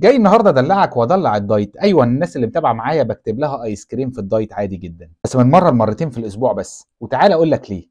جاي النهارده ادلعك وادلع الدايت ايوه الناس اللي متابعه معايا بكتب لها ايس كريم في الدايت عادي جدا بس من مره لمرتين في الاسبوع بس وتعالى اقول لك ليه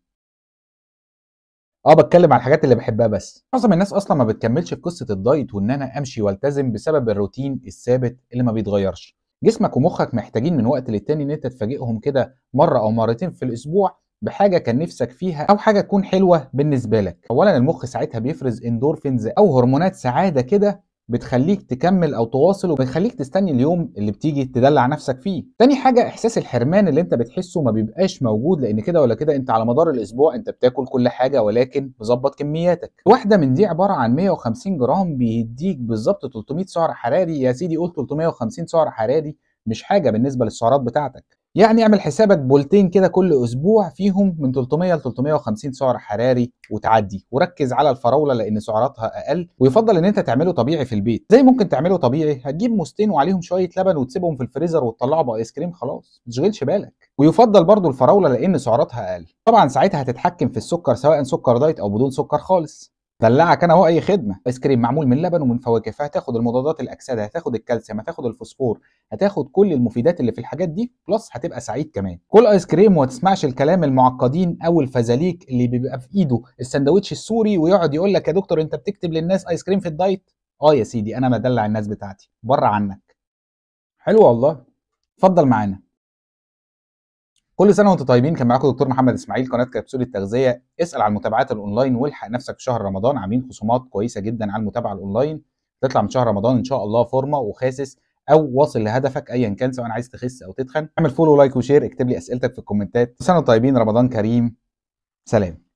اه بتكلم على الحاجات اللي بحبها بس معظم الناس اصلا ما بتكملش في قصه الدايت وان انا امشي والتزم بسبب الروتين الثابت اللي ما بيتغيرش جسمك ومخك محتاجين من وقت للتاني ان انت تفاجئهم كده مره او مرتين في الاسبوع بحاجه كان نفسك فيها او حاجه تكون حلوه بالنسبه لك اولا المخ ساعتها بيفرز اندورفينز او هرمونات سعاده كده بتخليك تكمل او تواصل وبتخليك تستني اليوم اللي بتيجي تدلع نفسك فيه تاني حاجه احساس الحرمان اللي انت بتحسه ما بيبقاش موجود لان كده ولا كده انت على مدار الاسبوع انت بتاكل كل حاجه ولكن مظبط كمياتك واحده من دي عباره عن 150 جرام بيديك بالظبط 300 سعر حراري يا سيدي قول 350 سعر حراري مش حاجه بالنسبه للسعرات بتاعتك يعني اعمل حسابك بولتين كده كل اسبوع فيهم من 300 ل 350 سعر حراري وتعدي وركز على الفراوله لان سعراتها اقل ويفضل ان انت تعمله طبيعي في البيت زي ممكن تعمله طبيعي هتجيب موستين وعليهم شويه لبن وتسيبهم في الفريزر وتطلعه بايس كريم خلاص متشغلش بالك ويفضل برضو الفراوله لان سعراتها اقل طبعا ساعتها هتتحكم في السكر سواء سكر دايت او بدون سكر خالص دلعك انا اهو اي خدمه ايس كريم معمول من لبن ومن فواكه فهتاخد المضادات الاكسده هتاخد الكالسيوم هتاخد الفوسفور هتاخد كل المفيدات اللي في الحاجات دي بلس هتبقى سعيد كمان كل ايس كريم وما تسمعش الكلام المعقدين او الفزاليك اللي بيبقى في ايده السندوتش السوري ويقعد يقول لك يا دكتور انت بتكتب للناس ايس كريم في الدايت اه يا سيدي انا بدلع الناس بتاعتي بره عنك حلو والله اتفضل معانا كل سنه وانتم طيبين كان معاكم دكتور محمد اسماعيل قناه كبسوله التغذيه اسال على المتابعات الاونلاين والحق نفسك في شهر رمضان عاملين خصومات كويسه جدا على المتابعه الاونلاين تطلع من شهر رمضان ان شاء الله فورمه وخاسس او واصل لهدفك ايا كان سواء عايز تخس او تتخن اعمل فولو لايك وشير اكتب لي اسئلتك في الكومنتات سنه طيبين رمضان كريم سلام